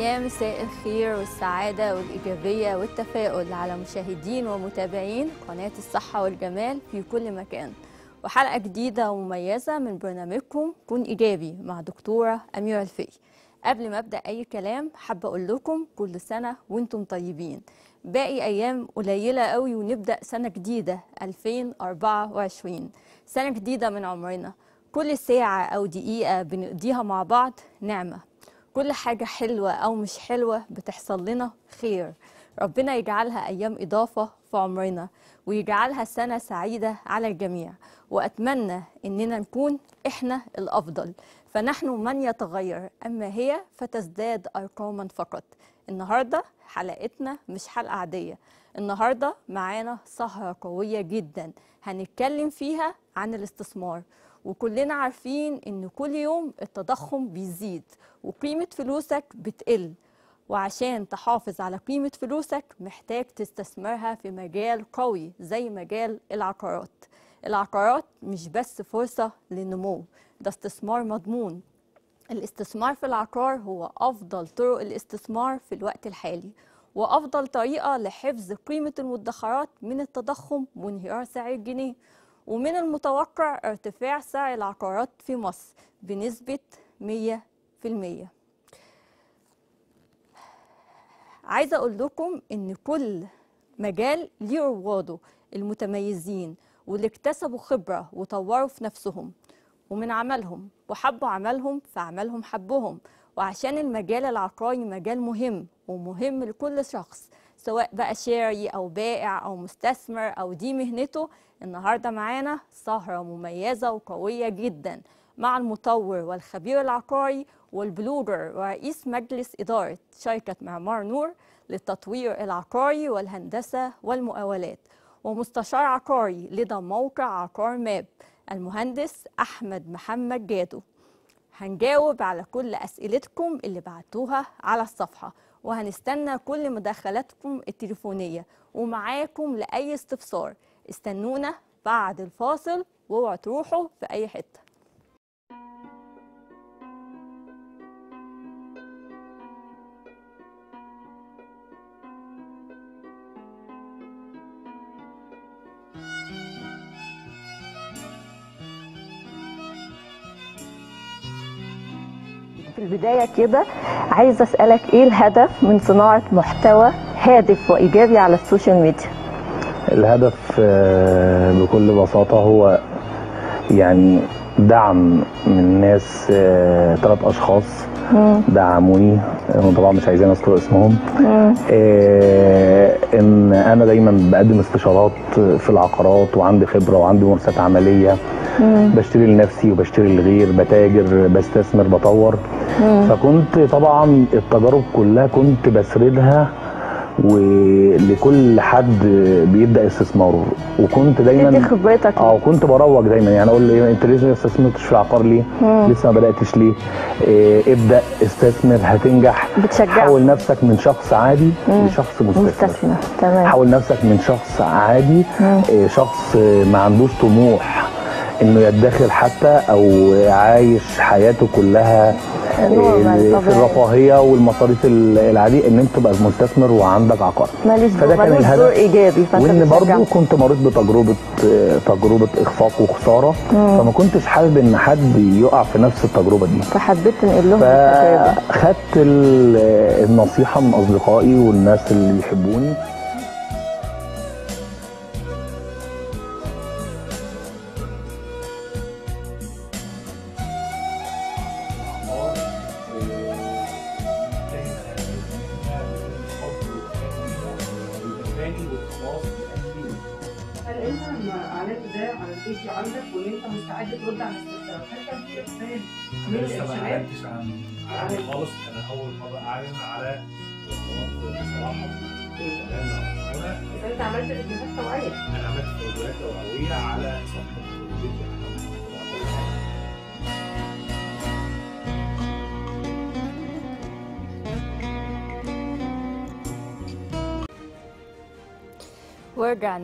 يا مساء الخير والسعادة والإيجابية والتفاؤل على مشاهدين ومتابعين قناة الصحة والجمال في كل مكان وحلقة جديدة ومميزة من برنامجكم كن إيجابي مع دكتورة أميرة الفقي قبل ما أبدأ أي كلام حابة أقول لكم كل سنة وأنتم طيبين باقي أيام قليلة قوي ونبدأ سنة جديدة 2024 سنة جديدة من عمرنا كل ساعة أو دقيقة بنقضيها مع بعض نعمة كل حاجة حلوة أو مش حلوة بتحصل لنا خير ربنا يجعلها أيام إضافة في عمرنا ويجعلها سنة سعيدة على الجميع وأتمنى أننا نكون إحنا الأفضل فنحن من يتغير أما هي فتزداد أرقاما فقط النهاردة حلقتنا مش حلقة عادية النهاردة معانا سهرة قوية جدا هنتكلم فيها عن الاستثمار وكلنا عارفين ان كل يوم التضخم بيزيد وقيمه فلوسك بتقل وعشان تحافظ على قيمه فلوسك محتاج تستثمرها في مجال قوي زي مجال العقارات العقارات مش بس فرصه للنمو ده استثمار مضمون الاستثمار في العقار هو افضل طرق الاستثمار في الوقت الحالي وافضل طريقه لحفظ قيمه المدخرات من التضخم وانهيار سعر الجنيه ومن المتوقع ارتفاع سعر العقارات في مصر بنسبة 100%. عايزة أقول لكم إن كل مجال ليه رواده المتميزين واللي اكتسبوا خبرة وطوروا في نفسهم ومن عملهم وحبوا عملهم فعملهم حبهم وعشان المجال العقاري مجال مهم ومهم لكل شخص سواء بقى شاري أو بائع أو مستثمر أو دي مهنته النهارده معانا سهرة مميزة وقوية جدا مع المطور والخبير العقاري والبلوجر ورئيس مجلس إدارة شركة معمار نور للتطوير العقاري والهندسة والمقاولات ومستشار عقاري لدى موقع عقار ماب المهندس أحمد محمد جادو هنجاوب على كل أسئلتكم اللي بعتوها على الصفحة وهنستنى كل مداخلاتكم التليفونية ومعاكم لأي استفسار استنونا بعد الفاصل واوعوا تروحوا في اي حته في البداية كده عايزة أسألك إيه الهدف من صناعة محتوى هادف وإيجابي على السوشيال ميديا؟ الهدف آه، بكل بساطة هو يعني دعم من ناس ثلاث آه، اشخاص دعموني هم طبعا مش عايزين اذكر اسمهم آه، ان انا دايما بقدم استشارات في العقارات وعندي خبره وعندي ممارسات عمليه بشتري لنفسي وبشتري لغير بتاجر بستثمر بطور فكنت طبعا التجارب كلها كنت بسردها ولكل حد بيبدا استثماره وكنت دايما خبرتك اه وكنت بروج دايما يعني اقول له إيه، انت لسه ما استثمرتش في العقار ليه؟ مم. لسه ما بداتش ليه؟ إيه ابدا استثمر هتنجح بتشجع حول نفسك من شخص عادي مم. لشخص مستثمر مستثمر تمام حول نفسك من شخص عادي إيه شخص ما عندوش طموح انه يدخر حتى او عايش حياته كلها إيه، في الرفاهيه والمصاريف العاديه ان انت تبقى مستثمر وعندك عقار فده كان الهدف ايجابي وان برضه كنت مريت بتجربه تجربه اخفاق وخساره مم. فما كنتش حابب ان حد يقع في نفس التجربه دي فحبيت انقل لهم فخدت النصيحه من اصدقائي والناس اللي بيحبوني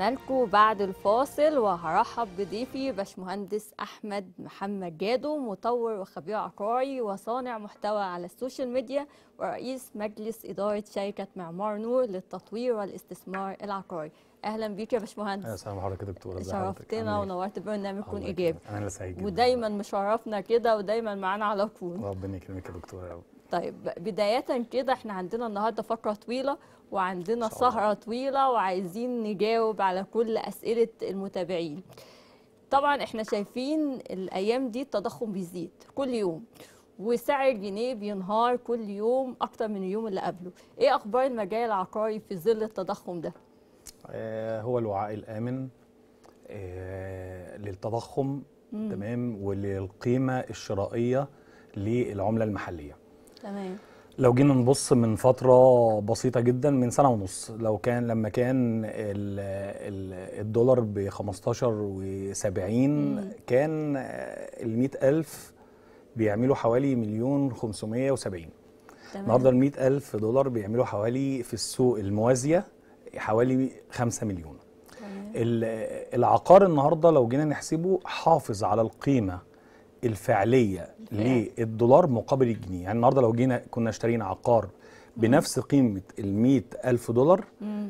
رجعنا لكم بعد الفاصل وهرحب بضيفي باشمهندس احمد محمد جادو مطور وخبير عقاري وصانع محتوى على السوشيال ميديا ورئيس مجلس اداره شركه معمار نور للتطوير والاستثمار العقاري اهلا بيك يا باشمهندس اهلا وسهلا بحضرتك يا دكتور شرفتنا ونورت برنامجكم ايجابي انا سعيد جدا ودايما مشرفنا كده ودايما معانا على طول ربنا يكرمك يا دكتوره طيب بداية كده احنا عندنا النهاردة فقرة طويلة وعندنا سهرة طويلة وعايزين نجاوب على كل أسئلة المتابعين طبعا احنا شايفين الأيام دي التضخم بيزيد كل يوم وسعر الجنيه بينهار كل يوم أكتر من اليوم اللي قبله ايه أخبار المجال العقاري في ظل التضخم ده؟ آه، هو الوعاء الآمن آه، للتضخم مم. تمام وللقيمة الشرائية للعملة المحلية تمام لو جينا نبص من فترة بسيطة جدا من سنة ونص لو كان لما كان الـ الـ الدولار ب 15 و70 كان ال 100000 بيعملوا حوالي مليون 570 النهارده ال 100000 دولار بيعملوا حوالي في السوق الموازية حوالي 5 مليون العقار النهارده لو جينا نحسبه حافظ على القيمة الفعليه للدولار مقابل الجنيه يعني النهارده لو جينا كنا اشترينا عقار بنفس قيمه ال ألف دولار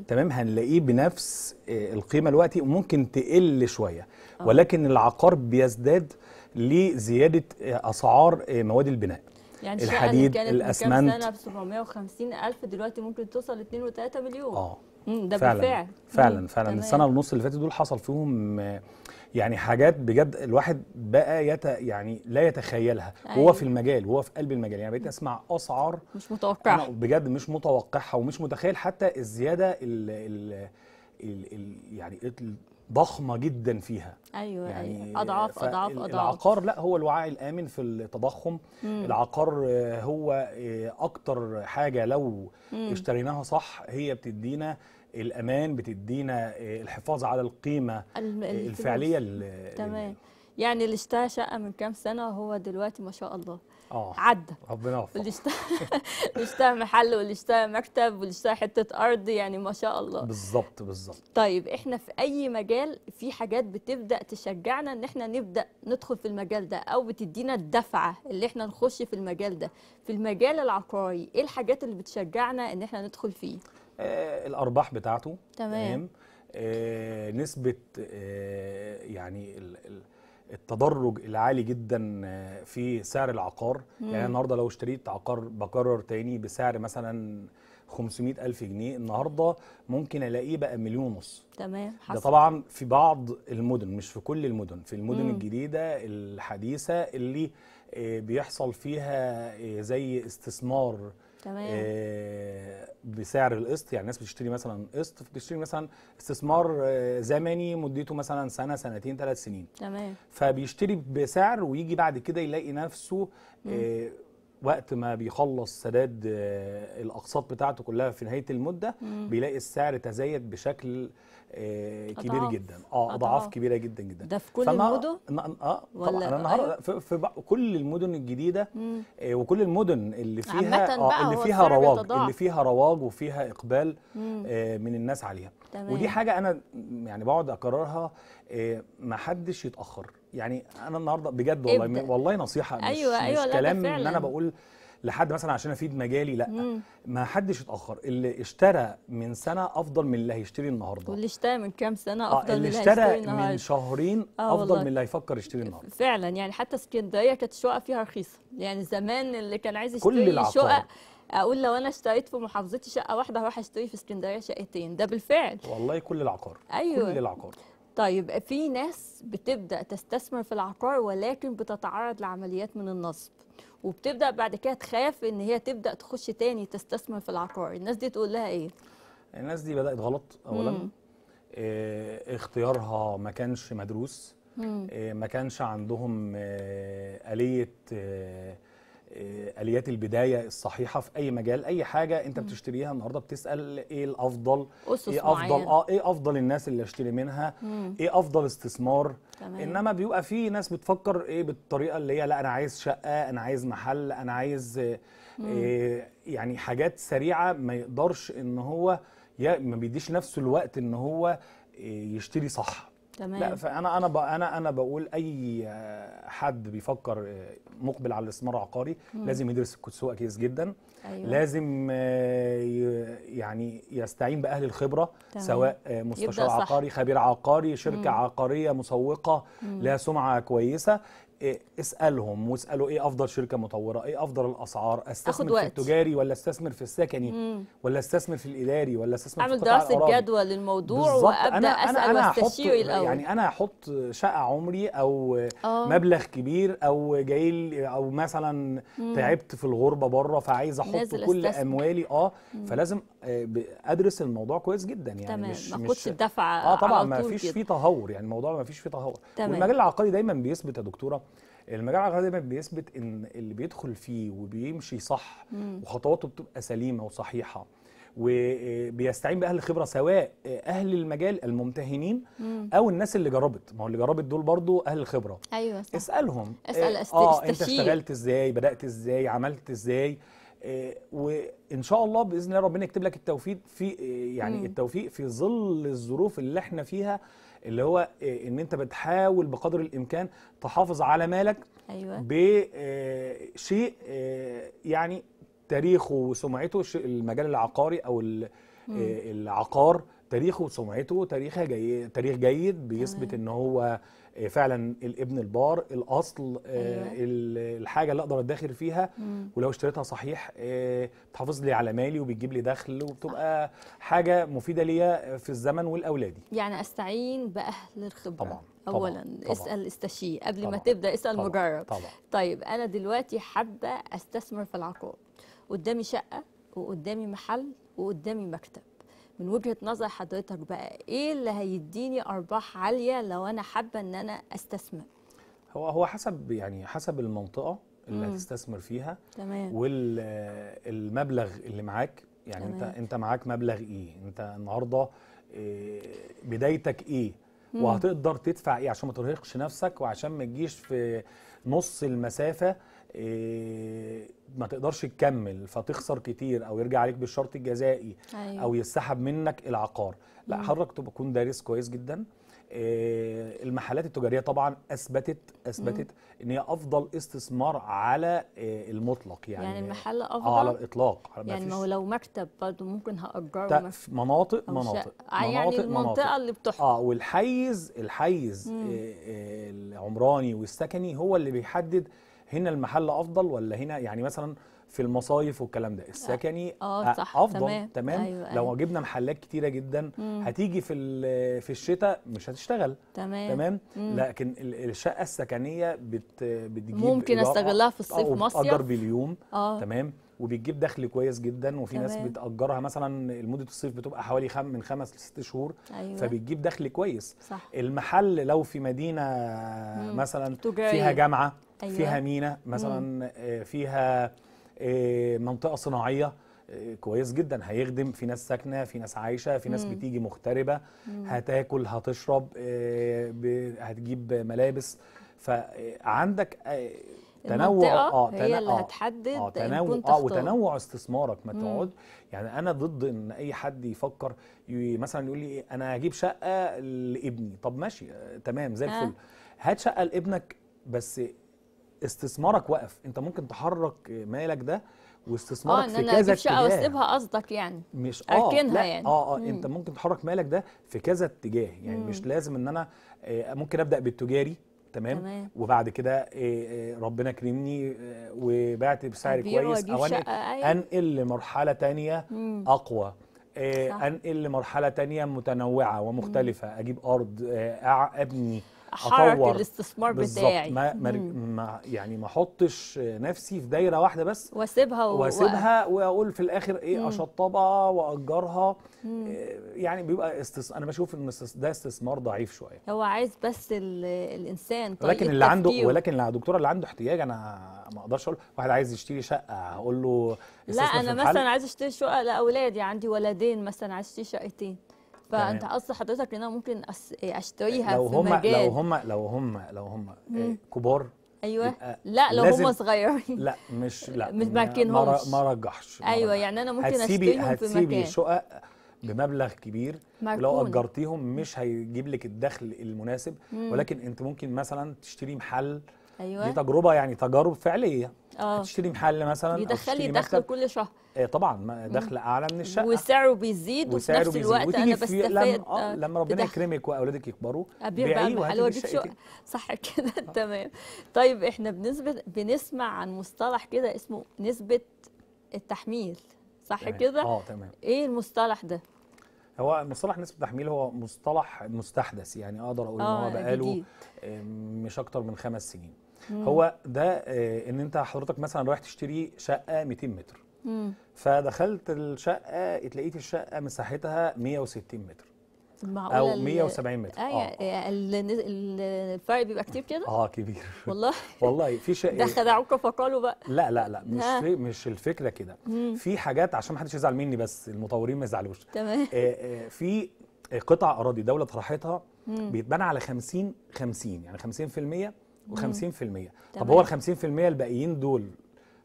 تمام هنلاقيه بنفس آه، القيمه دلوقتي وممكن تقل شويه آه. ولكن العقار بيزداد لزياده آه، اسعار مواد البناء يعني الحديد الاسمنت كانت سنه ب 750 الف دلوقتي ممكن توصل 2 و3 مليون اه ده فعلا بالفعل فعلا فعلا السنه ونص اللي فاتت دول حصل فيهم يعني حاجات بجد الواحد بقى يت يعني لا يتخيلها أيوة. وهو في أيوة. المجال وهو في قلب المجال يعني بقيت اسمع اسعار مش متوقعها بجد مش متوقعها ومش متخيل حتى الزياده ال ال ال يعني ضخمه جدا فيها ايوه, أيوة. يعني أيوة. اضعاف اضعاف اضعاف العقار لا هو الوعاء الامن في التضخم مم. العقار هو آه، اكتر حاجه لو اشتريناها صح هي بتدينا الامان بتدينا آه، الحفاظ على القيمه آه، الفعليه تمام يعني اللي اشترى شقه من كام سنه وهو دلوقتي ما شاء الله اه عدى ربنا يوفقك اللي اشترى اللي اشترى محل واللي اشترى مكتب واللي اشترى حته ارض يعني ما شاء الله بالظبط بالظبط طيب احنا في اي مجال في حاجات بتبدا تشجعنا ان احنا نبدا ندخل في المجال ده او بتدينا الدفعه اللي احنا نخش في المجال ده في المجال العقاري ايه الحاجات اللي بتشجعنا ان احنا ندخل فيه آه، الارباح بتاعته تمام آه، نسبه آه، يعني التدرج العالي جدا في سعر العقار مم. يعني النهارده لو اشتريت عقار بكرر تاني بسعر مثلا 500 ألف جنيه النهارده ممكن الاقيه بقى مليون ونص تمام حصل. ده طبعا في بعض المدن مش في كل المدن في المدن مم. الجديده الحديثه اللي بيحصل فيها زي استثمار تمام آه بسعر القسط يعني الناس بتشتري مثلا قسط بتشتري مثلا استثمار آه زمني مدته مثلا سنه سنتين ثلاث سنين تمام فبيشتري بسعر ويجي بعد كده يلاقي نفسه آه وقت ما بيخلص سداد آه، الاقساط بتاعته كلها في نهايه المده مم. بيلاقي السعر تزايد بشكل آه، كبير أضعف. جدا اه اضعاف كبيره جدا جدا ده في كل المدن اه طبعا انا النهارده أيوة. في, في كل المدن الجديده مم. آه وكل المدن اللي فيها آه اللي فيها رواج يتضعف. اللي فيها رواج وفيها اقبال آه من الناس عليها تمام. ودي حاجه انا يعني بقعد اكررها آه ما حدش يتاخر يعني انا النهارده بجد والله والله نصيحه مش, أيوة, أيوة، مش أيوة كلام ان انا بقول لحد مثلا عشان افيد مجالي لا مم. ما حدش اتاخر اللي اشترى من سنه افضل من اللي هيشتري النهارده واللي اشترى من كام سنه آه، افضل آه من اللي هيشتري النهارده من شهرين آه افضل والله. من اللي هيفكر يشتري النهارده فعلا يعني حتى اسكندريه كانت الشقق فيها رخيصه يعني زمان اللي كان عايز يشتري شقق اقول لو انا اشتريت في محافظتي شقه واحده هروح اشتري في اسكندريه شقتين ده بالفعل والله كل العقار ايوه كل العقار طيب في ناس بتبدا تستثمر في العقار ولكن بتتعرض لعمليات من النصب وبتبدا بعد كده تخاف ان هي تبدا تخش تاني تستثمر في العقار الناس دي تقول لها ايه الناس دي بدات غلط اولا اه اختيارها ما كانش مدروس اه ما كانش عندهم آه، آلية آه آه، اليات البدايه الصحيحه في اي مجال اي حاجه انت بتشتريها النهارده بتسال ايه الافضل أسس ايه افضل معين. اه ايه افضل الناس اللي اشتري منها مم. ايه افضل استثمار تمام. انما بيبقى في ناس بتفكر ايه بالطريقه اللي هي لا انا عايز شقه انا عايز محل انا عايز إيه يعني حاجات سريعه ما يقدرش ان هو ما بيديش نفسه الوقت ان هو آه، يشتري صح تمام لا فانا انا انا انا بقول اي آه، حد بيفكر آه، مقبل على الاستثمار العقاري مم. لازم يدرس السوق كويس جدا أيوة. لازم آه، يعني يستعين باهل الخبره تمام. سواء مستشار عقاري خبير عقاري شركه مم. عقاريه مسوقه لها سمعه كويسه إيه اسالهم واسالوا ايه افضل شركه مطوره ايه افضل الاسعار استثمر في التجاري ولا استثمر في السكني مم. ولا استثمر في الاداري ولا استثمر اعمل في دراسه جدوى للموضوع وابدا أنا اسال أنا واستشير الاول يعني انا هحط شقه عمري او أوه. مبلغ كبير او جاي او مثلا مم. تعبت في الغربه بره فعايز احط كل استثمر. اموالي اه مم. فلازم آه، ادرس الموضوع كويس جدا يعني تمام. مش ما مش الدفعه اه طبعا ما فيش فيه تهور يعني الموضوع ما فيش فيه تهور والمجال العقاري دايما بيثبت يا دكتوره المجال العقاري دايما بيثبت ان اللي بيدخل فيه وبيمشي صح وخطواته بتبقى سليمه وصحيحه وبيستعين آه، باهل خبره سواء اهل المجال الممتهنين مم. او الناس اللي جربت ما هو اللي جربت دول برضو اهل الخبره ايوه صح. اسالهم اسال آه، استشير اه انت اشتغلت ازاي بدات ازاي عملت ازاي آه، وان شاء الله باذن الله ربنا يكتب لك التوفيق في يعني مم. التوفيق في ظل الظروف اللي احنا فيها اللي هو آه، ان انت بتحاول بقدر الامكان تحافظ على مالك ايوه بشيء آه، آه، يعني تاريخه وسمعته المجال العقاري او العقار تاريخه وسمعته تاريخها جي... تاريخ جيد بيثبت ان هو آه، فعلا الابن البار الاصل آه، أيوة. الحاجه اللي اقدر ادخر فيها مم. ولو اشتريتها صحيح بتحافظ آه، لي على مالي وبتجيب لي دخل وبتبقى صح. حاجه مفيده ليا في الزمن ولاولادي يعني استعين باهل الخبره طبعا اولا طبعًا. اسال استشير قبل طبعًا. ما تبدا اسال طبعًا. مجرب طبعًا. طيب انا دلوقتي حابه استثمر في العقار قدامي شقه وقدامي محل وقدامي مكتب من وجهه نظر حضرتك بقى ايه اللي هيديني ارباح عاليه لو انا حابه ان انا استثمر هو هو حسب يعني حسب المنطقه اللي مم. هتستثمر فيها تمام والمبلغ اللي معاك يعني تمام. انت انت معاك مبلغ ايه انت النهارده إيه بدايتك ايه مم. وهتقدر تدفع ايه عشان ما ترهقش نفسك وعشان ما تجيش في نص المسافه إيه، ما تقدرش تكمل فتخسر كتير او يرجع عليك بالشرط الجزائي أيوة. او يسحب منك العقار لا حضرتك تكون دارس كويس جدا إيه، المحلات التجاريه طبعا اثبتت اثبتت ان هي افضل استثمار على إيه، المطلق يعني يعني المحل افضل على الاطلاق على يعني ما هو لو مكتب برضه ممكن هاجره في آه، يعني مناطق مناطق يعني المنطقه مناطق. اللي بتحكم اه والحيز الحيز مم. العمراني والسكني هو اللي بيحدد هنا المحل افضل ولا هنا يعني مثلا في المصايف والكلام ده السكني اه صح افضل تمام, تمام أيوة،, أيوة لو جبنا محلات كتيره جدا مم. هتيجي في في الشتاء مش هتشتغل تمام تمام لكن الشقه السكنيه بت بتجيب ممكن استغلها في الصيف مصيف بتأجر باليوم آه. تمام وبتجيب دخل كويس جدا وفي ناس بتاجرها مثلا لمده الصيف بتبقى حوالي خم من خمس لست شهور أيوة. فبتجيب دخل كويس صح. المحل لو في مدينه مم. مثلا تجاري. فيها جامعه أيوة. فيها مينا مثلا مم. آه، فيها آه، منطقه صناعيه آه، كويس جدا هيخدم في ناس ساكنه في ناس عايشه في ناس مم. بتيجي مغتربه هتاكل هتشرب هتجيب ملابس فعندك تنوع اه هي تنوع اللي آه، هتحدد آه تنوع اه وتنوع استثمارك ما تقعد يعني انا ضد ان اي حد يفكر مثلا يقول لي إيه، انا هجيب شقه لابني طب ماشي تمام زي آه. الفل آه. هات شقه لابنك بس استثمارك وقف انت ممكن تحرك مالك ده آه، واستثمارك آه في كذا اتجاه اه ان انا شقه واسيبها قصدك يعني مش اه اركنها يعني اه اه مم. انت ممكن تحرك مالك ده في كذا اتجاه يعني مم. مش لازم ان انا ممكن ابدا بالتجاري تمام, تمام. وبعد كده آه، آه، ربنا كرمني آه، وبعت بسعر كويس او أيوة. انقل لمرحله تانية مم. اقوى انقل لمرحله تانية متنوعه ومختلفه مم. اجيب ارض ابني احرك الاستثمار بتاعي ما, ما يعني ما احطش نفسي في دايره واحده بس واسيبها و... واسيبها واقول في الاخر ايه مم. اشطبها واجرها آه، يعني بيبقى استس... انا بشوف ان ده استثمار ضعيف شويه هو عايز بس ال... الانسان طيب ولكن اللي عنده ولكن يا دكتوره اللي عنده احتياج انا ما اقدرش اقول واحد عايز يشتري شقه هقول له لا انا مثلا عايز اشتري شقه لاولادي عندي ولدين مثلا عايز اشتري شقتين فانت قصد حضرتك ان انا ممكن اشتريها لو في هم مجال لو هم لو هم لو هم آه، كبار ايوه لا لو هم صغيرين لا مش لا مش مركنهمش ما رجحش ايوه يعني انا ممكن اشتريهم في مكان هتسيبي شقق بمبلغ كبير لو اجرتيهم مش هيجيب لك الدخل المناسب مم. ولكن انت ممكن مثلا تشتري محل أيوة. دي تجربه يعني تجارب فعليه اه تشتري محل مثلا يدخل لي دخل كل شهر إيه، طبعا دخل اعلى من الشقه وسعره بيزيد وفي نفس الوقت انا بستفيد لما, آه،, آه لما ربنا يكرمك واولادك يكبروا ابيع بقى محل واجيب شقه صح كده تمام طيب احنا بنسبه بنسمع عن مصطلح كده اسمه نسبه التحميل صح كده اه تمام ايه المصطلح ده هو مصطلح نسبة التحميل هو مصطلح مستحدث يعني اقدر اقول ان هو آه، بقاله آه، مش اكتر من خمس سنين هو ده آه، ان انت حضرتك مثلا رايح تشتري شقه 200 متر فدخلت الشقه اتلاقيت الشقه مساحتها 160 متر او 170 متر أيوة، آه, آه، الفرق بيبقى كتير كده اه كبير والله والله في شيء ده خدعوك فقالوا بقى لا لا لا مش في مش الفكره كده في حاجات عشان ما حدش يزعل مني بس المطورين ما يزعلوش تمام آه, آه، في قطع اراضي دوله طرحتها بيتبنى على 50 50 يعني 50% و50% طب هو ال 50% الباقيين دول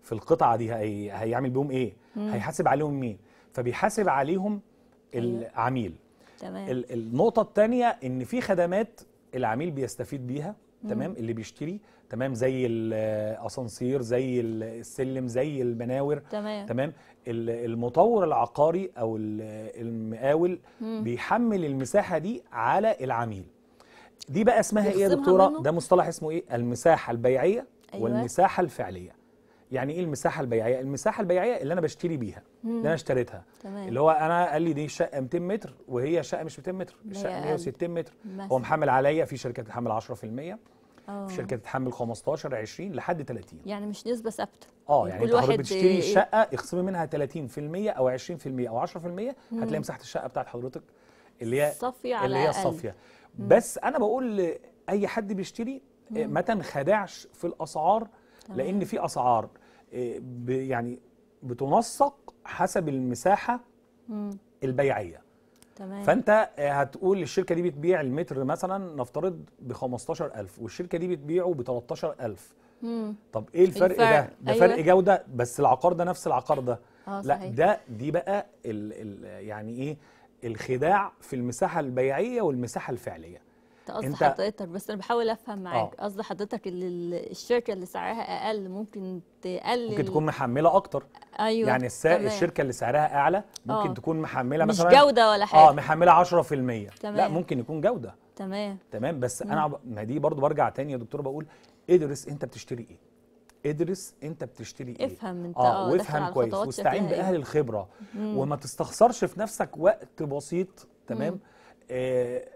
في القطعه دي هي... هيعمل بيهم ايه؟ مم. هيحاسب عليهم مين؟ فبيحاسب عليهم أيوه. العميل تمام النقطه الثانيه ان في خدمات العميل بيستفيد بيها تمام اللي بيشتري تمام زي الاسانسير زي السلم زي المناور تمام تمام المطور العقاري او المقاول بيحمل المساحه دي على العميل دي بقى اسمها ايه يا دكتوره منه؟ ده مصطلح اسمه ايه المساحه البيعيه أيوة. والمساحه الفعليه يعني ايه المساحه البيعيه المساحه البيعيه اللي انا بشتري بيها مم. اللي انا اشتريتها تمام. اللي هو انا قال لي دي شقه 200 متر وهي شقه مش 200 متر الشقه 160 متر مثل. هو محمل عليا في شركه تحمل 10% آه. في شركه تتحمل 15 20 لحد 30 يعني مش نسبه ثابته اه يعني, يعني كل واحد بتشتري إيه؟ شقه اخصمي منها 30% او 20% او 10% هتلاقي مساحه الشقه بتاعت حضرتك اللي هي الصافيه اللي هي الصافيه بس انا بقول لاي حد بيشتري آه، ما تنخدعش في الاسعار لان في اسعار آه، يعني بتنسق حسب المساحه البيعيه تمام فانت آه، هتقول الشركه دي بتبيع المتر مثلا نفترض ب 15000 والشركه دي بتبيعه ب 13000 طب ايه الفرق, الفرق. ده ده أيوة. فرق جوده بس العقار ده نفس العقار ده آه لا ده دي بقى الـ الـ يعني ايه الخداع في المساحه البيعيه والمساحه الفعليه قصد انت حضرتك بس انا بحاول افهم آه. معاك قصدي حضرتك ان الشركه اللي سعرها اقل ممكن تقلل ممكن تكون محمله اكتر ايوه يعني السا... الشركه اللي سعرها اعلى ممكن أوه. تكون محمله مثلا مش جوده ولا حاجه اه محمله 10% تمام. لا ممكن يكون جوده تمام تمام بس مم. انا ما دي برضو برجع تاني يا دكتور بقول ادرس انت بتشتري ايه ادرس انت بتشتري ايه افهم انت اه, آه، وافهم كويس واستعين باهل إيه؟ الخبره مم. وما تستخسرش في نفسك وقت بسيط تمام آه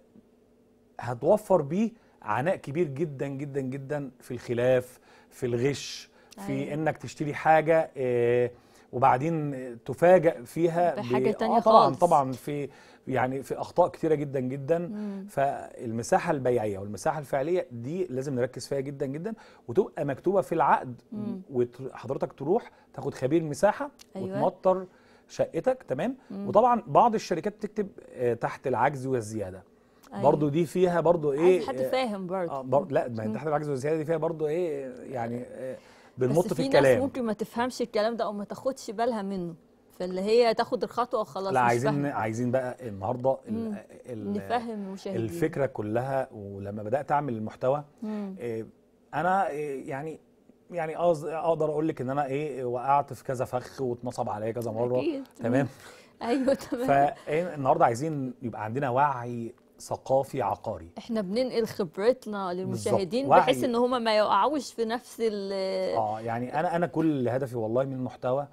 هتوفر بيه عناء كبير جدا جدا جدا في الخلاف في الغش في أيوة. انك تشتري حاجه آه وبعدين تفاجئ فيها بحاجه ثانيه تانية آه طبعا خالص. طبعا في يعني في اخطاء كتيره جدا جدا مم. فالمساحه البيعيه والمساحه الفعليه دي لازم نركز فيها جدا جدا وتبقى مكتوبه في العقد مم. وحضرتك تروح تاخد خبير مساحه أيوة. وتمطر شقتك تمام مم. وطبعا بعض الشركات تكتب آه، تحت العجز والزياده أيوة. برضو دي فيها برضو ايه عايز حد آه، فاهم برضو, آه برضو لا ما تحت العجز والزياده دي فيها برضو ايه يعني آه، بنمط في الكلام بس في ناس ممكن ما تفهمش الكلام ده او ما تاخدش بالها منه فاللي هي تاخد الخطوه وخلاص لا عايزين عايزين بقى النهارده نفهم المشاهدين الفكره كلها ولما بدات اعمل المحتوى إيه انا آه، يعني يعني اقدر اقول لك ان انا ايه وقعت في كذا فخ واتنصب عليا كذا مره أكيد. تمام ايوه تمام فالنهارده إيه، عايزين يبقى عندنا وعي ثقافي عقاري احنا بننقل خبرتنا للمشاهدين بحيث ان هم ما يقعوش في نفس ال اه يعني انا انا كل هدفي والله من المحتوى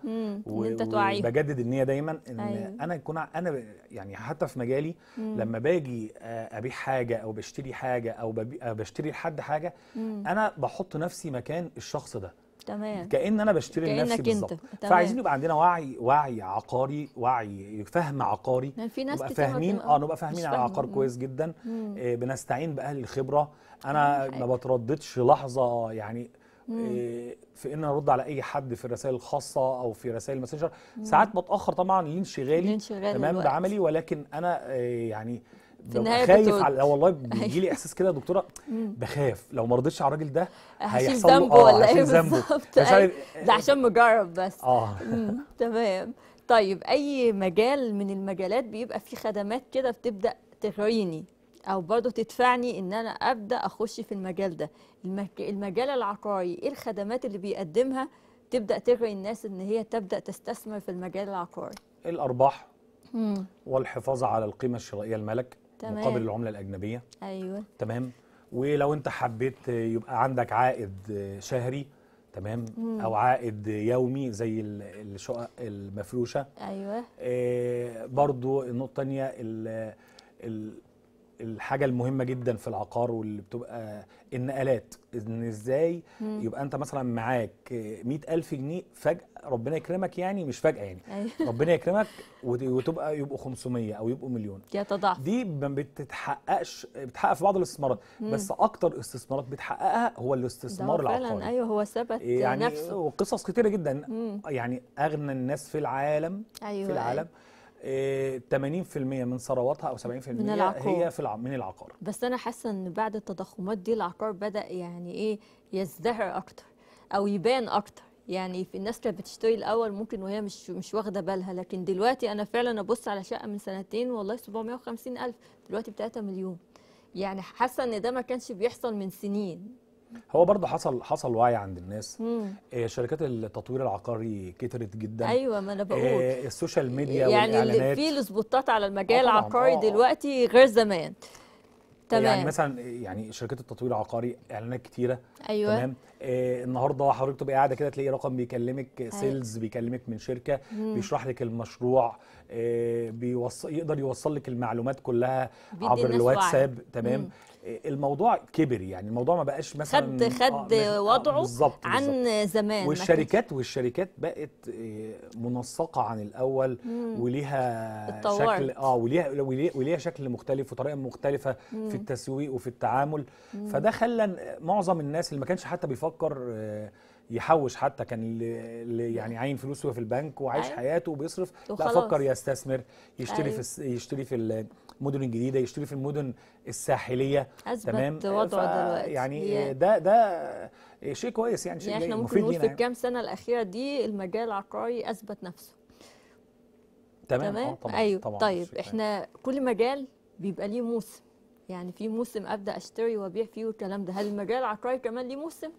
و... ان انت توعيهم وبجدد النيه دايما ان أي. انا يكون انا يعني حتى في مجالي مم. لما باجي آه، ابيع حاجه او بشتري حاجه او بشتري لحد حاجه مم. انا بحط نفسي مكان الشخص ده تمام كان انا بشتري لنفسي بالظبط فعايزين يبقى عندنا وعي وعي عقاري وعي فهم عقاري يعني في ناس نبقى فاهمين اه نبقى فاهمين على العقار كويس جدا آه بنستعين باهل الخبره انا ما بترددش لحظه يعني آه، في ان ارد على اي حد في الرسائل الخاصه او في رسائل الماسنجر ساعات بتاخر طبعا لانشغالي تمام بعملي ولكن انا آه، يعني في النهايه خايف على والله أيوه. بيجي لي احساس كده يا دكتوره بخاف لو ما رضيتش على الراجل ده هيحصل له ذنبه آه، ولا ايه بالظبط أيوه. ده عشان مجرب بس اه تمام طيب اي مجال من المجالات بيبقى فيه خدمات كده بتبدا تغريني او برضه تدفعني ان انا ابدا اخش في المجال ده المجال العقاري ايه الخدمات اللي بيقدمها تبدا تغري الناس ان هي تبدا تستثمر في المجال العقاري الارباح والحفاظ على القيمه الشرائيه الملك تمام. مقابل العمله الاجنبيه ايوه تمام ولو انت حبيت يبقى عندك عائد شهري تمام مم. او عائد يومي زي الشقق المفروشه ايوه آه برضو النقطه الثانيه الحاجه المهمه جدا في العقار واللي بتبقى النقلات ان ازاي مم. يبقى انت مثلا معاك 100000 جنيه فجاه ربنا يكرمك يعني مش فجاه يعني أيوة. ربنا يكرمك وتبقى يبقوا 500 او يبقوا مليون يتضاعف دي ما بتتحققش بتحقق في بعض الاستثمارات بس اكتر استثمارات بتحققها هو الاستثمار العقاري فعلا ايوه هو ثبت يعني نفسه وقصص كتيره جدا مم. يعني اغنى الناس في العالم أيوة في العالم أيوة. 80% آه، من ثرواتها او 70% من هي في الع... من العقار بس انا حاسه ان بعد التضخمات دي العقار بدا يعني ايه يزدهر اكتر او يبان اكتر يعني في الناس كانت بتشتري الاول ممكن وهي مش مش واخده بالها لكن دلوقتي انا فعلا ابص على شقه من سنتين والله 750 الف دلوقتي ب 3 مليون يعني حاسه ان ده ما كانش بيحصل من سنين هو برضه حصل حصل وعي عند الناس مم. آه، شركات التطوير العقاري كترت جدا ايوه ما انا بقول آه، السوشيال ميديا يعني والاعلانات يعني في سبوتات على المجال آه، العقاري دلوقتي غير زمان يعني تمام يعني مثلا يعني شركات التطوير العقاري اعلانات كتيره أيوة. تمام آه، النهارده حضرتك تبقى قاعده كده تلاقي رقم بيكلمك أيوة. سيلز بيكلمك من شركه بيشرح لك المشروع آه، بيوصل يقدر يوصل لك المعلومات كلها عبر الواتساب تمام آه، الموضوع كبر يعني الموضوع ما بقاش مثلا خد خد وضعه بالزبط عن بالزبط. زمان والشركات والشركات بقت منسقه عن الاول وليها شكل اه وليها, وليها وليها شكل مختلف وطريقه مختلفه مم. في التسويق وفي التعامل مم. فده خلى معظم الناس اللي ما كانش حتى بيفكر بيفكر آه، يحوش حتى كان اللي يعني عين فلوسه في البنك وعايش أيوة. حياته وبيصرف وخلاص. لا فكر يستثمر يشتري أيوة. في يشتري في المدن الجديده يشتري في المدن الساحليه أثبت تمام وضعه دلوقتي يعني ده ده شيء كويس يعني شيء يعني احنا ممكن نقول في الكام سنه الاخيره دي المجال العقاري اثبت نفسه تمام, تمام؟ آه، طبعا ايوه طبعا طيب احنا كل مجال بيبقى ليه موسم يعني في موسم ابدا اشتري وابيع فيه والكلام ده هل المجال العقاري كمان ليه موسم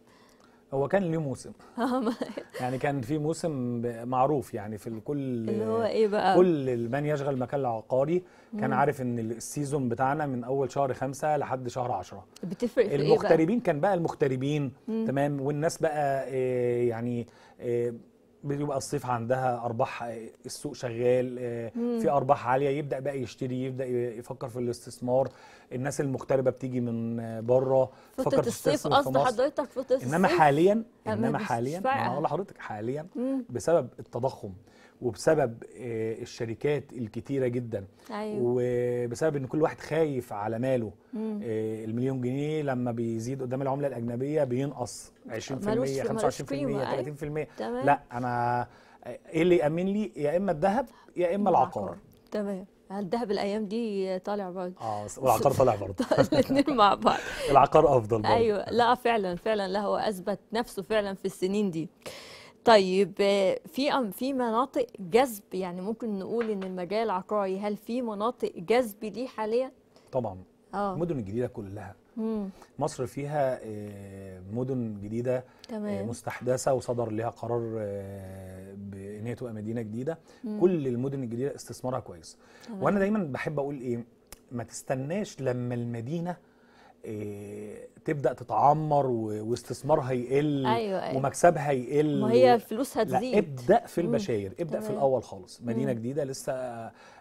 هو كان ليه موسم آه، يعني كان في موسم معروف يعني في الكل اللي هو ايه بقى كل من يشغل مكان العقاري كان مم. عارف ان السيزون بتاعنا من اول شهر خمسة لحد شهر عشرة بتفرق في المغتربين إيه بقى؟ كان بقى المغتربين تمام والناس بقى آه، يعني آه، بيبقى الصيف عندها ارباح السوق شغال في ارباح عاليه يبدا بقى يشتري يبدا يفكر في الاستثمار الناس المغتربه بتيجي من بره فكر الصيف قصد حضرتك في الصيف انما حاليا انما حاليا انا هقول لحضرتك حاليا بسبب التضخم وبسبب آه، الشركات الكتيره جدا أيوة. وبسبب ان كل واحد خايف على ماله مم. آه، المليون جنيه لما بيزيد قدام العمله الاجنبيه بينقص 20% 25% 30% أيوة. لا انا آه، ايه اللي يامن لي يا اما الذهب يا اما العقار تمام الذهب الايام دي طالع برضه اه والعقار طالع برضه الاثنين مع بعض العقار افضل برضه ايوه لا فعلا فعلا لا هو اثبت نفسه فعلا في السنين دي طيب آه، في في مناطق جذب يعني ممكن نقول ان المجال العقاري هل في مناطق جذب ليه حاليا؟ طبعا آه. المدن الجديده كلها مم. مصر فيها آه، مدن جديده آه، تمام. مستحدثه وصدر لها قرار آه، بان هي تبقى مدينه جديده مم. كل المدن الجديده استثمارها كويس تمام. وانا دايما بحب اقول ايه ما تستناش لما المدينه إيه تبدا تتعمر واستثمارها يقل أيوة أيوة. ومكسبها يقل ما هي فلوسها تزيد ابدا في البشاير مم. ابدا تمام. في الاول خالص مدينه مم. جديده لسه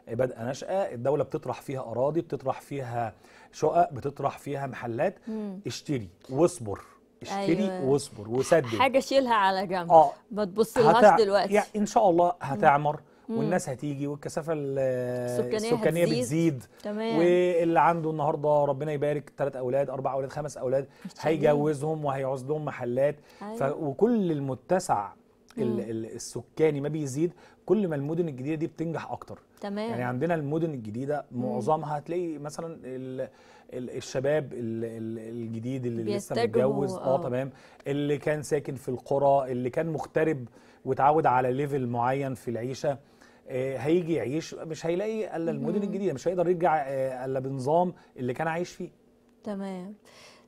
بادئه نشاه الدوله بتطرح فيها اراضي بتطرح فيها شقق بتطرح فيها محلات مم. اشتري واصبر اشتري أيوة. واصبر وسدد حاجه شيلها على جنب اه ما تبصلهاش هتع... دلوقتي يعني ان شاء الله هتعمر مم. والناس هتيجي والكثافه السكانيه, السكانية هتزيد. بتزيد تمام. واللي عنده النهارده ربنا يبارك ثلاث اولاد اربع اولاد خمس اولاد هيجوزهم وهيعوز لهم محلات أيوة. ف... وكل المتسع السكاني ما بيزيد كل ما المدن الجديده دي بتنجح اكتر تمام يعني عندنا المدن الجديده معظمها هتلاقي مثلا ال الشباب الجديد اللي لسه متجوز آه،, اه تمام اللي كان ساكن في القرى اللي كان مغترب وتعود على ليفل معين في العيشه آه، هيجي يعيش مش هيلاقي الا المدن الجديده مش هيقدر يرجع آه، الا بنظام اللي كان عايش فيه تمام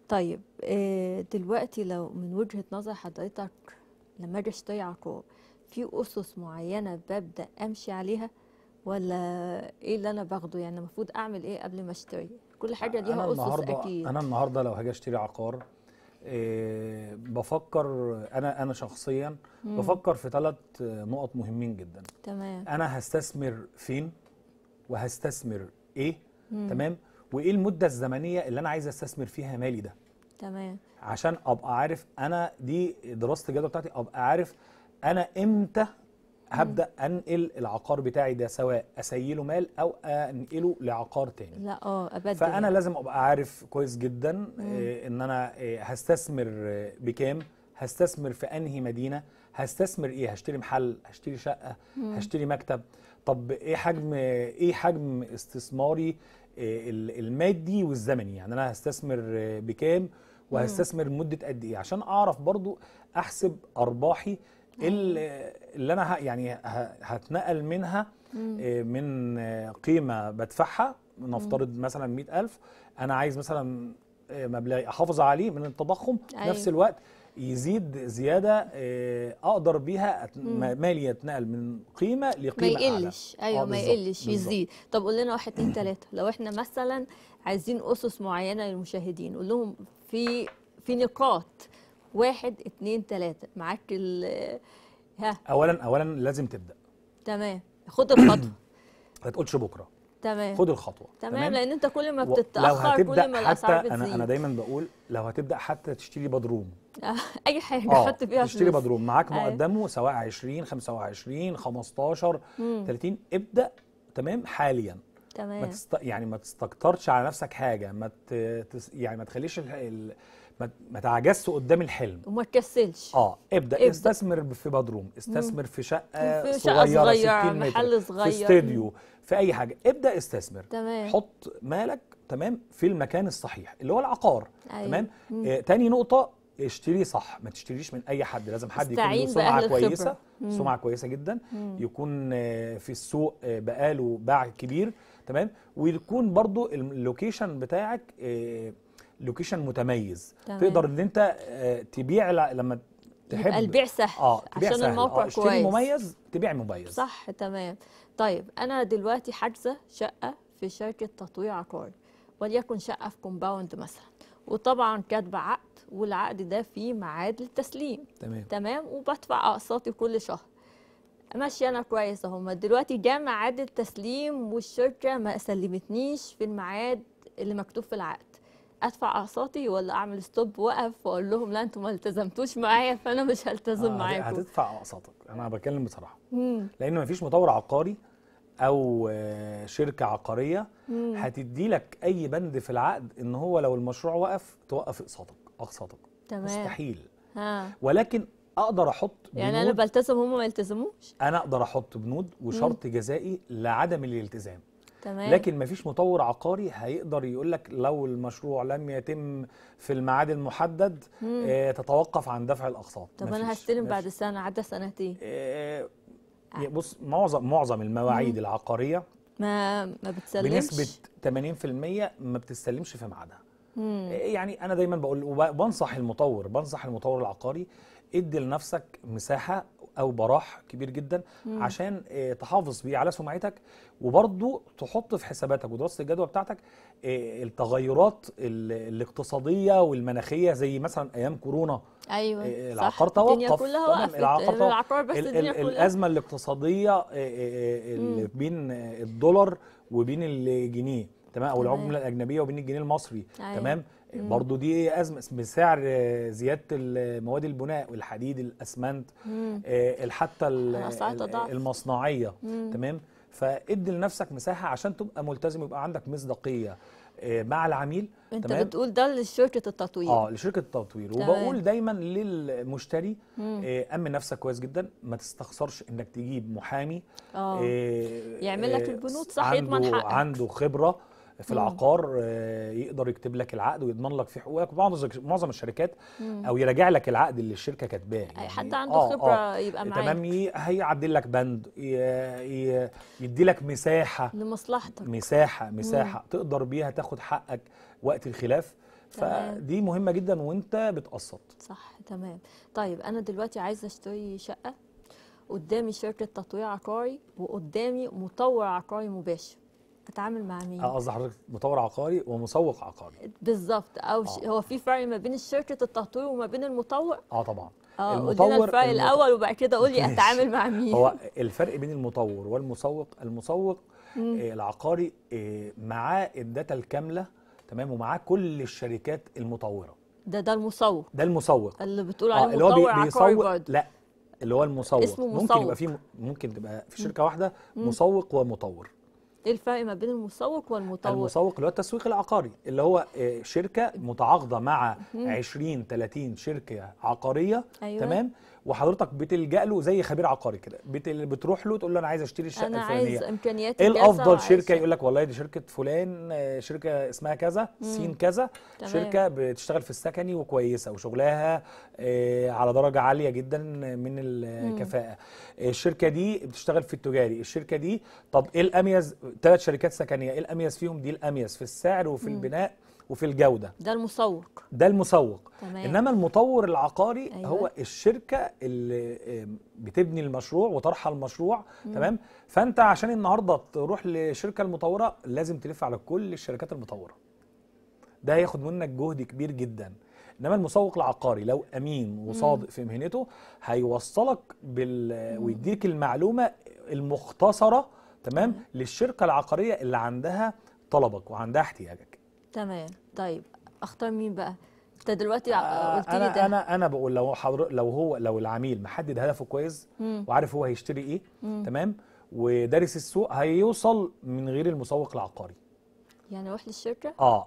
طيب دلوقتي لو من وجهه نظر حضرتك لما اجي اشتري عقار في اسس معينه ببدا امشي عليها ولا ايه اللي انا باخده يعني المفروض اعمل ايه قبل ما اشتري كل حاجه ليها اسس اكيد انا النهارده لو هاجي اشتري عقار إيه بفكر انا انا شخصيا مم. بفكر في ثلاث نقط مهمين جدا تمام انا هستثمر فين وهستثمر ايه مم. تمام وايه المده الزمنيه اللي انا عايز استثمر فيها مالي ده تمام عشان ابقى عارف انا دي دراسه الجدوى بتاعتي ابقى عارف انا امتى هبدا انقل العقار بتاعي ده سواء اسيله مال او انقله لعقار تاني لا اه ابدا فانا يعني. لازم ابقى عارف كويس جدا مم. آه، ان انا آه، هستثمر آه، بكام هستثمر في انهي مدينه هستثمر ايه هشتري محل هشتري شقه مم. هشتري مكتب طب ايه حجم ايه حجم استثماري المادي والزمني يعني انا هستثمر بكام وهستثمر مده قد ايه عشان اعرف برضو احسب ارباحي اه. اللي انا يعني هتنقل منها آه، من قيمه بدفعها نفترض مثلا 100000 انا عايز مثلا آه، مبلغي احافظ عليه من التضخم أيوة. نفس الوقت يزيد زياده اقدر بيها مالي يتنقل من قيمه لقيمه ما يقلش اعلى ايوه ما يقلش يزيد طب قول لنا واحد اثنين ثلاثه لو احنا مثلا عايزين اسس معينه للمشاهدين قول لهم في في نقاط واحد اتنين تلاتة معاك ال ها اولا اولا لازم تبدا تمام خد الخطوه ما تقولش بكره تمام خد الخطوه تمام, تمام لان انت كل ما بتتاخر لو كل ما حتى انا انا دايما بقول لو هتبدا حتى تشتري بدروم اي حاجه آه. حط فيها تشتري فلوس. بدروم معاك أيوه. مقدمه سواء 20 25 15 مم. 30 ابدا تمام حاليا تمام ما تست... يعني ما تستكترش على نفسك حاجه ما ت... يعني ما تخليش ال... ما تعجزش قدام الحلم وما تكسلش اه ابدا, إبدأ. استثمر في بدروم استثمر في شقه في شقه صغيره, محل صغير في استوديو في اي حاجه ابدا استثمر تمام حط مالك تمام في المكان الصحيح اللي هو العقار أيوة. تمام آه تاني نقطه اشتري صح ما تشتريش من اي حد لازم حد يكون له سمعه كويسه مم. سمعه كويسه جدا مم. يكون آه، في السوق آه، بقاله باع كبير تمام ويكون برضو اللوكيشن بتاعك آه، لوكيشن متميز تمام. تقدر ان انت آه، تبيع لما تحب البيع سهل اه تبيع عشان سهل. الموقع آه كويس مميز تبيع مميز صح تمام طيب انا دلوقتي حاجزه شقه في شركه تطوير عقار وليكن شقه في كومباوند مثلا وطبعا كاتبه عقد والعقد ده فيه ميعاد للتسليم تمام تمام وبدفع اقساطي كل شهر ماشي انا كويس اهو دلوقتي جه ميعاد التسليم والشركه ما سلمتنيش في الميعاد اللي مكتوب في العقد ادفع اقساطي ولا اعمل ستوب وقف واقول لهم لا انتوا ما التزمتوش معايا فانا مش هلتزم آه معاكم هتدفع اقساطك انا بتكلم بصراحه مم. لان فيش مطور عقاري او آه، شركه عقاريه هتدي لك اي بند في العقد ان هو لو المشروع وقف توقف اقساطك اقساطك تمام مستحيل ها. ولكن اقدر احط يعني بنود يعني انا بلتزم هم ما يلتزموش انا اقدر احط بنود وشرط مم. جزائي لعدم الالتزام تمام. لكن مفيش مطور عقاري هيقدر يقول لك لو المشروع لم يتم في الميعاد المحدد آه تتوقف عن دفع الاقساط طب مفيش. انا هستلم بعد سنه عدى سنتين آه بص معظم معظم المواعيد مم. العقاريه ما ما بتسلمش بنسبه 80% ما بتستلمش في ميعادها آه، يعني انا دايما بقول وبنصح المطور بنصح المطور العقاري ادي لنفسك مساحه او براح كبير جدا مم. عشان آه، تحافظ بيه على سمعتك وبرضه تحط في حساباتك ودراسه الجدوى بتاعتك آه، التغيرات الاقتصاديه والمناخيه زي مثلا ايام كورونا ايوه آه، العقار صح. توقف الدنيا كلها وقفت العقار, بس الدنيا كلها الازمه الاقتصاديه اللي بين الدولار وبين الجنيه تمام او العمله الاجنبيه وبين الجنيه المصري أيوة. تمام برضه برضو دي ازمه بسعر زياده المواد البناء والحديد الاسمنت آه، حتى المصنعيه مم. تمام فادي لنفسك مساحه عشان تبقى ملتزم يبقى عندك مصداقيه آه، مع العميل انت تمام؟ بتقول ده لشركه التطوير اه لشركه التطوير تمام. وبقول دايما للمشتري آه، امن نفسك كويس جدا ما تستخسرش انك تجيب محامي آه. يعمل لك البنود صح يضمن حقك عنده خبره في العقار آه، يقدر يكتب لك العقد ويضمن لك فيه حقوقك معظم الشركات او يراجع لك العقد اللي الشركه كاتباه يعني حد عنده آه خبره آه يبقى معاك تمام هيعدل لك بند يدي لك مساحه لمصلحتك مساحه مساحه مم. تقدر بيها تاخد حقك وقت الخلاف فدي مهمه جدا وانت بتقسط صح تمام طيب انا دلوقتي عايزه اشتري شقه قدامي شركه تطوير عقاري وقدامي مطور عقاري مباشر اتعامل مع مين أه، قصدي حضرتك مطور عقاري ومسوق عقاري بالظبط او آه. هو في فرق ما بين شركه التطوير وما بين المطور اه طبعا اه المطور الفرق المطور. الاول وبعد كده قولي اتعامل مع مين هو الفرق بين المطور والمسوق المسوق مم. آه العقاري آه معاه الداتا الكامله تمام ومعاه كل الشركات المطوره ده ده المسوق ده المسوق اللي بتقول عليه آه مطور بي... عقاري لا اللي هو المسوق اسمه ممكن يبقى في ممكن تبقى في شركه واحده مسوق ومطور ايه الفرق ما بين المسوق والمطور المسوق اللي هو التسويق العقاري اللي هو آه، شركه متعاقده مع 20 30 شركه عقاريه أيوة. تمام وحضرتك بتلجا له زي خبير عقاري كده بتروح له تقول له انا عايز اشتري الشقه الفلانيه انا عايز امكانيات ايه الافضل شركه يقول لك والله دي شركه فلان شركه اسمها كذا سين كذا تمام. شركه بتشتغل في السكني وكويسه وشغلها آه، على درجه عاليه جدا من الكفاءه مم. الشركه دي بتشتغل في التجاري الشركه دي طب ايه الاميز ثلاث شركات سكنيه ايه الاميز فيهم دي الاميز في السعر وفي مم. البناء وفي الجوده ده المسوق ده المسوق تمام. انما المطور العقاري أيوة. هو الشركه اللي آه، بتبني المشروع وطرح المشروع مم. تمام فانت عشان النهارده تروح لشركة المطوره لازم تلف على كل الشركات المطوره ده هياخد منك جهد كبير جدا انما المسوق العقاري لو امين وصادق في مهنته هيوصلك بال ويديك المعلومه المختصره تمام للشركه العقاريه اللي عندها طلبك وعندها احتياجك تمام طيب اختار مين بقى انت دلوقتي آه، قلت لي انا ده. انا انا بقول لو حضر لو هو لو العميل محدد هدفه كويس وعارف هو هيشتري ايه مم. تمام ودارس السوق هيوصل من غير المسوق العقاري يعني اروح للشركه اه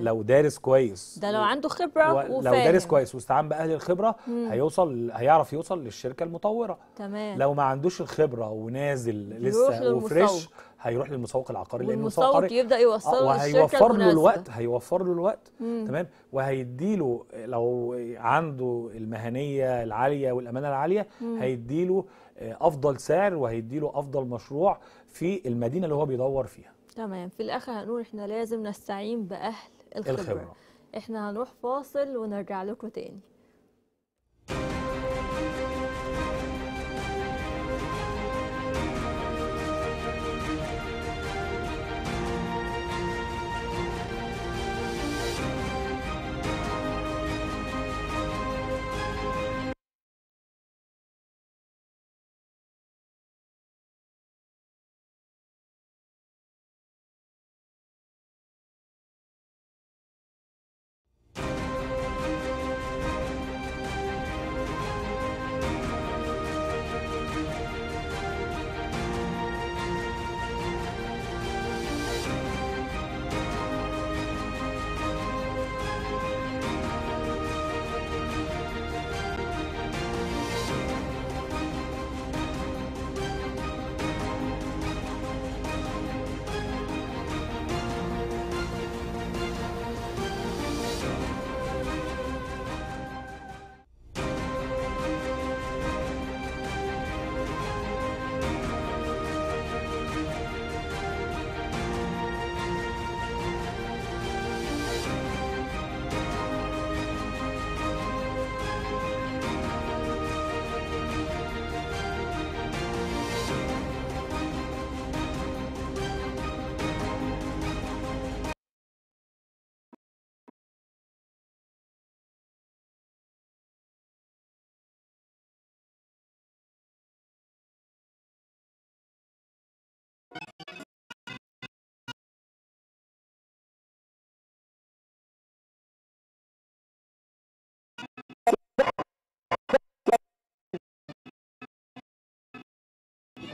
لو دارس كويس ده لو عنده خبره و... لو دارس يعني. كويس واستعان باهل الخبره مم. هيوصل هيعرف يوصل للشركه المطوره تمام لو ما عندوش الخبره ونازل لسه وفريش هيروح للمسوق العقاري لانه المسوق يبدا يوصله آه، وهيوفر له الوقت هيوفر له الوقت مم. تمام وهيديله لو عنده المهنيه العاليه والامانه العاليه هيدي هيديله آه، افضل سعر وهيديله افضل مشروع في المدينه اللي هو بيدور فيها تمام في الاخر هنقول احنا لازم نستعين باهل الخبره, الخبرة. احنا هنروح فاصل ونرجع لكم تاني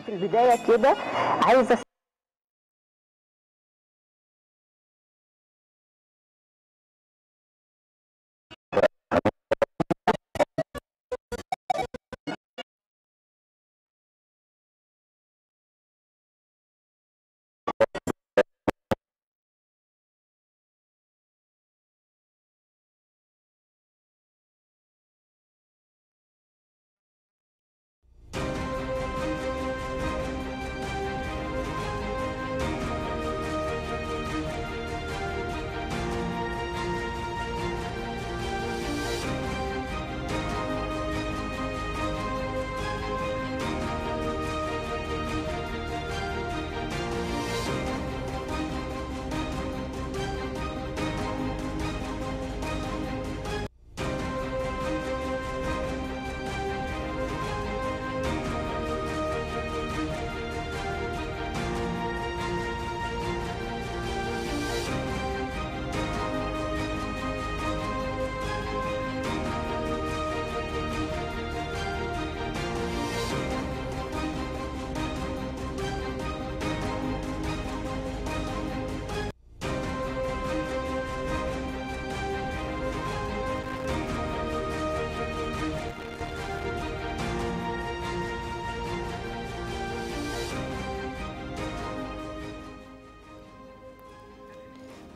في البدايه كده عايزه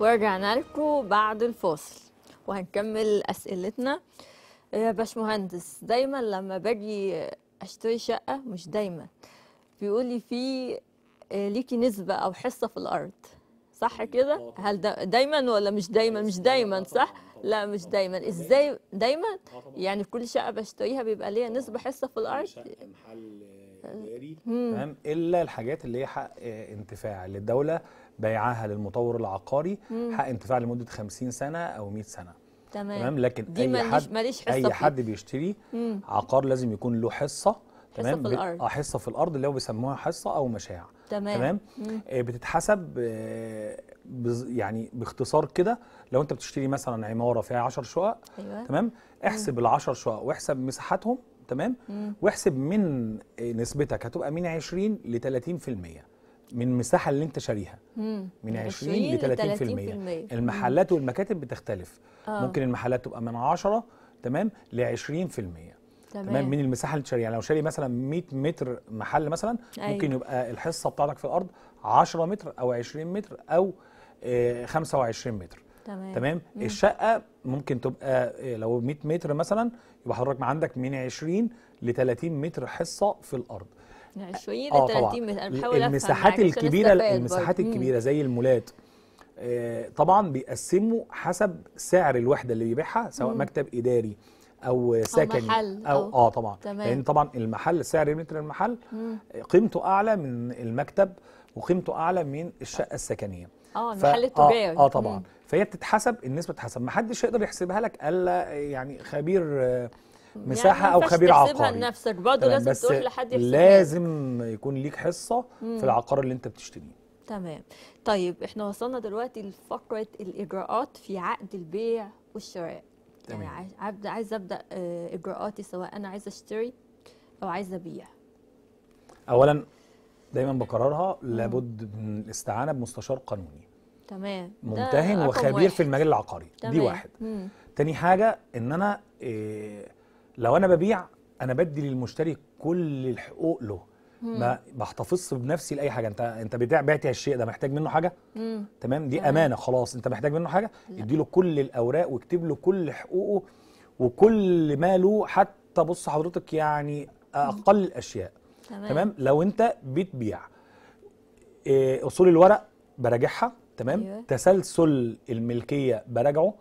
ورجعنا لكم بعد الفاصل وهنكمل اسئلتنا آه، يا باشمهندس دايما لما باجي اشتري شقه مش دايما بيقول لي في آه، ليكي نسبه او حصه في الارض صح كده هل دا دايما ولا مش دايما مش دايما صح لا مش دايما ازاي دايما اه، يعني في كل شقه بشتريها بيبقى ليها نسبه حصه في الارض محل تمام الا الحاجات اللي هي حق انتفاع للدوله بيعها للمطور العقاري حق انتفاع لمده 50 سنه او 100 سنه تمام, تمام؟ لكن دي اي حد ماليش حصة اي حد بيشتري مم. عقار لازم يكون له حصه تمام حصه في الارض اه حصه في الارض اللي هو بيسموها حصه او مشاع تمام تمام آه بتتحسب آه يعني باختصار كده لو انت بتشتري مثلا عماره فيها 10 شقق أيوة. تمام احسب ال 10 شقق واحسب مساحتهم تمام مم. واحسب من آه، نسبتك هتبقى من 20 ل 30% من المساحه اللي انت شاريها من, من 20 ل 30%, 30% المحلات والمكاتب بتختلف آه. ممكن المحلات تبقى من 10 تمام ل 20% تمام. تمام من المساحه اللي شاريها يعني لو شاري مثلا 100 متر محل مثلا أيوة. ممكن يبقى الحصه بتاعتك في الارض 10 متر او 20 متر او 25 آه، متر تمام, تمام؟ مم. الشقه ممكن تبقى آه، لو 100 متر مثلا يبقى حضرتك عندك من 20 ل 30 متر حصه في الارض 20 ل 30 انا بحاول المساحات الكبيره المساحات الكبيره زي المولات آه، طبعا بيقسموا حسب سعر الوحده اللي بيبيعها سواء مم. مكتب اداري او سكني او محل أو, اه طبعا تمام. لان يعني طبعا المحل سعر متر المحل قيمته اعلى من المكتب وقيمته اعلى من الشقه السكنيه اه المحل آه، التجاري آه, طبعا مم. فهي بتتحسب النسبه بتتحسب ما حدش يقدر يحسبها لك الا يعني خبير آه، يعني مساحه يعني او خبير عقاري لنفسك برضه لازم بس تقول لحد لازم يكون ليك حصه مم. في العقار اللي انت بتشتريه تمام طيب احنا وصلنا دلوقتي لفقره الاجراءات في عقد البيع والشراء يعني تمام. يعني عايز ابدا آه، اجراءاتي سواء انا عايز اشتري او عايز ابيع اولا دايما بكررها لابد من الاستعانه بمستشار قانوني تمام ممتهن وخبير واحد. في المجال العقاري تمام. دي واحد مم. تاني حاجه ان انا إيه لو انا ببيع انا بدي للمشتري كل الحقوق له ما بحتفظش بنفسي لاي حاجه انت انت بتبيع بعتي الشيء ده محتاج منه حاجه مم. تمام دي مم. امانه خلاص انت محتاج منه حاجه ادي له كل الاوراق واكتب له كل حقوقه وكل ماله حتى بص حضرتك يعني اقل الاشياء تمام, تمام؟ لو انت بتبيع آه، اصول الورق براجعها تمام أيوة. تسلسل الملكيه براجعه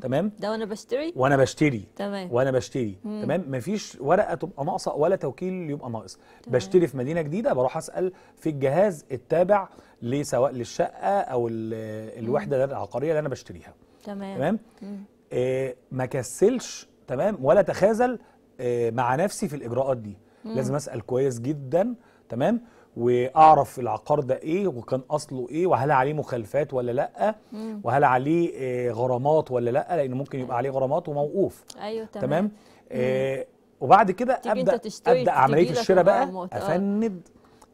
تمام ده وانا بشتري وانا بشتري تمام وانا بشتري مم. تمام مفيش ورقه تبقى ناقصه ولا توكيل يبقى ناقص بشتري في مدينه جديده بروح اسال في الجهاز التابع لسواء للشقه او الوحده العقاريه اللي انا بشتريها تمام تمام إيه ما كسلش تمام ولا تخاذل إيه مع نفسي في الاجراءات دي مم. لازم اسال كويس جدا تمام واعرف العقار ده ايه وكان اصله ايه وهل عليه مخالفات ولا لا وهل عليه آه، غرامات ولا لا لان ممكن يبقى عليه غرامات وموقوف ايوه تمام, تمام؟ آه وبعد كده ابدا ابدا عمليه الشراء بقى آه. افند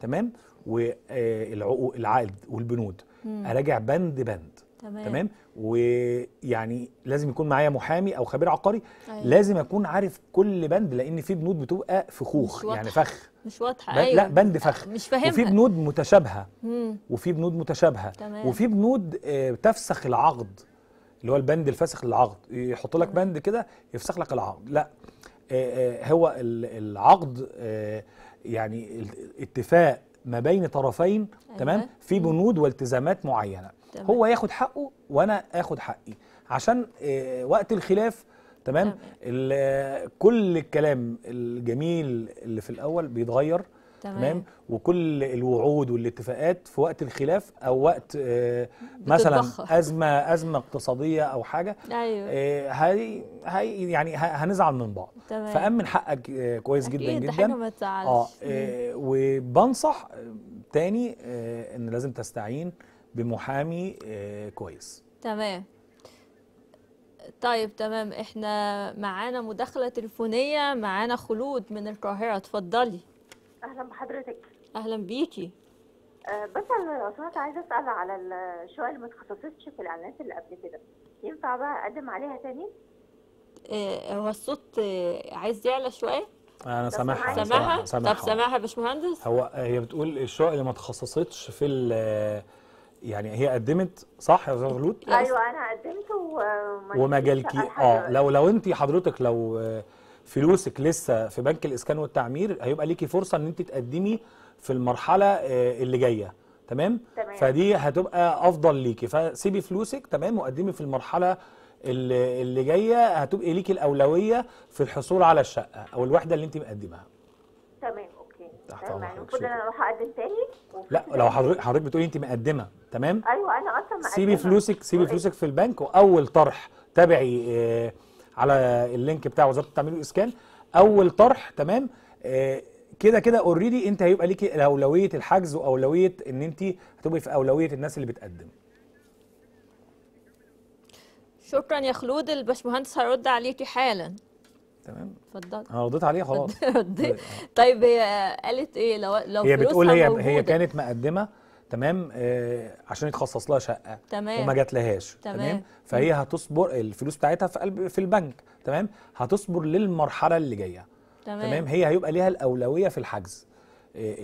تمام والعقود العقد والبنود مم. اراجع بند بند تمام, تمام؟ ويعني لازم يكون معايا محامي او خبير عقاري أيوة. لازم اكون عارف كل بند لان في بنود بتبقى فخوخ يعني فخ مش واضحه ب... أيوة. لا بند فخ مش فاهمها وفي بنود متشابهه وفي بنود متشابهه تمام. وفي بنود آه، تفسخ العقد اللي هو البند الفاسخ للعقد يحط لك بند كده يفسخ لك العقد لا آه، آه، هو العقد يعني اتفاق ما بين طرفين أيوة. تمام في بنود والتزامات معينه تمام. هو ياخد حقه وانا اخد حقي عشان آه، وقت الخلاف تمام, كل الكلام الجميل اللي في الاول بيتغير تمام. تمام وكل الوعود والاتفاقات في وقت الخلاف او وقت آه مثلا ازمه ازمه اقتصاديه او حاجه ايوه آه هي هي يعني هنزعل من بعض تمام. فامن حقك آه كويس جدا جدا حاجه ما تزعلش اه, آه، وبنصح آه، تاني ان لازم تستعين بمحامي آه، كويس تمام طيب تمام احنا معانا مداخله تليفونيه معانا خلود من القاهره اتفضلي اهلا بحضرتك اهلا بيكي آه، بس انا عايزه اسال على الشقق اللي ما تخصصتش في الاعلانات اللي قبل كده ينفع بقى اقدم عليها تاني إيه هو الصوت آه، عايز يعلى شويه انا سامعها سامعها طب سامعها يا باشمهندس هو هي بتقول الشقق اللي ما تخصصتش في يعني هي قدمت صح يا استاذ غلود أيوة،, ايوه انا قدمت وما, جالكي اه لو لو انت حضرتك لو آه، فلوسك لسه في بنك الاسكان والتعمير هيبقى ليكي فرصه ان انت تقدمي في المرحله آه، اللي جايه تمام؟, تمام فدي هتبقى افضل ليكي فسيبي فلوسك تمام وقدمي في المرحله اللي جايه هتبقي ليكي الاولويه في الحصول على الشقه او الوحده اللي انت مقدمها يعني المفروض انا اروح اقدم تاني لا لو حضرتك حضرتك بتقولي انت مقدمه تمام ايوه انا اصلا مقدمه سيبي فلوسك سيبي فلوسك في البنك واول طرح تابعي آه على اللينك بتاع وزاره التعمير والاسكان اول طرح تمام آه كده كده اوريدي انت هيبقى ليكي اولويه الحجز واولويه ان انت هتبقي في اولويه الناس اللي بتقدم شكرا يا خلود الباشمهندس هيرد عليكي حالا تمام اتفضل انا رضيت عليها خلاص طيب. طيب هي قالت ايه لو لو هي بتقول هي موجودة. هي كانت مقدمه تمام آه عشان يتخصص لها شقه تمام وما جاتلهاش تمام. تمام فهي هتصبر الفلوس بتاعتها في قلب في البنك تمام هتصبر للمرحله اللي جايه تمام, تمام. هي هيبقى ليها الاولويه في الحجز آه،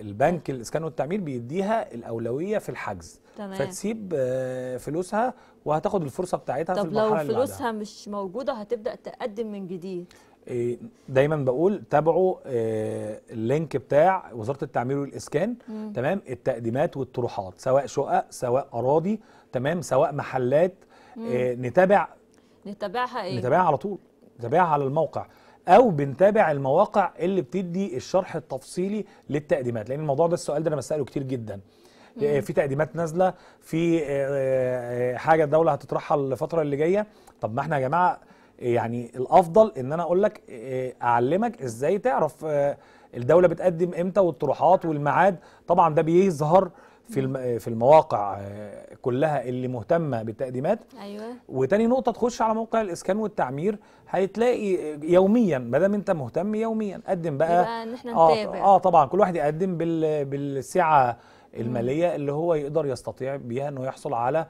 البنك الاسكان والتعمير بيديها الاولويه في الحجز تمام. فتسيب آه، فلوسها وهتاخد الفرصه بتاعتها طب في المرحله طب لو فلوسها اللي مش موجوده هتبدا تقدم من جديد إيه، دايما بقول تابعوا آه، اللينك بتاع وزاره التعمير والاسكان مم. تمام التقديمات والطروحات سواء شقق سواء اراضي تمام سواء محلات مم. آه، نتابع نتابعها ايه نتابعها على طول نتابعها على الموقع او بنتابع المواقع اللي بتدي الشرح التفصيلي للتقديمات لان الموضوع ده السؤال ده انا بساله كتير جدا يعني في تقديمات نازله في آه، آه، حاجه الدوله هتطرحها الفتره اللي جايه طب ما احنا يا جماعه يعني الافضل ان انا اقول لك آه، اعلمك ازاي تعرف الدوله بتقدم امتى والطروحات والميعاد طبعا ده بيظهر في في المواقع كلها اللي مهتمه بالتقديمات ايوه وتاني نقطه تخش على موقع الاسكان والتعمير هتلاقي يوميا ما دام انت مهتم يوميا قدم بقى يبقى ان احنا نتابع آه, اه طبعا كل واحد يقدم بال بالسعه الماليه اللي هو يقدر يستطيع بيها انه يحصل على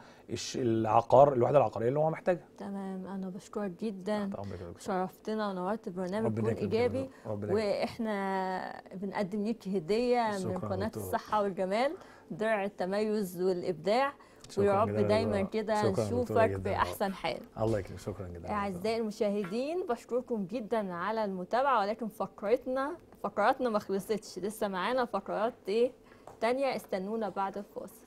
العقار الوحده العقاريه اللي هو محتاجها تمام انا بشكرك جدا شرفتنا ونورت البرنامج يكون ايجابي واحنا بنقدم ليك هديه من قناه الصحه والجمال درع التميز والابداع ويا رب دايما كده نشوفك باحسن حال الله يكرمك شكرا جدا اعزائي المشاهدين بشكركم جدا على المتابعه ولكن فقرتنا فقراتنا ما خلصتش لسه معانا فقرات ايه تانية استنونا بعد الفاصل